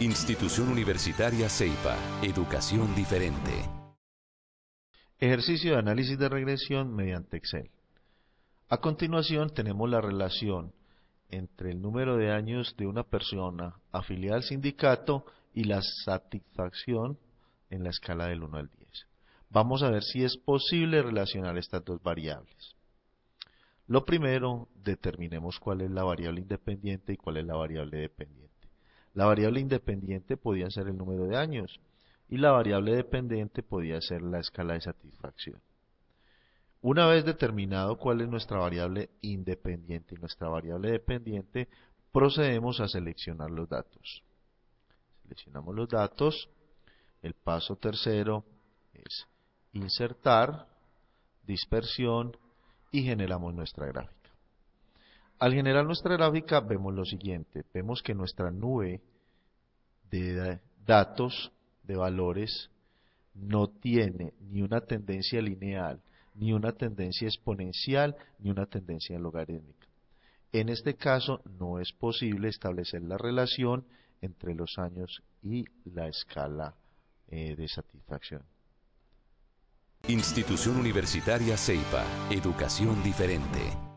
Institución Universitaria CEIPA, Educación Diferente. Ejercicio de análisis de regresión mediante Excel. A continuación tenemos la relación entre el número de años de una persona afiliada al sindicato y la satisfacción en la escala del 1 al 10. Vamos a ver si es posible relacionar estas dos variables. Lo primero, determinemos cuál es la variable independiente y cuál es la variable dependiente. La variable independiente podía ser el número de años y la variable dependiente podía ser la escala de satisfacción. Una vez determinado cuál es nuestra variable independiente y nuestra variable dependiente, procedemos a seleccionar los datos. Seleccionamos los datos. El paso tercero es insertar, dispersión y generamos nuestra gráfica. Al generar nuestra gráfica vemos lo siguiente. Vemos que nuestra nube de datos, de valores, no tiene ni una tendencia lineal, ni una tendencia exponencial, ni una tendencia logarítmica. En este caso no es posible establecer la relación entre los años y la escala eh, de satisfacción. Institución Universitaria CEIPA, Educación Diferente.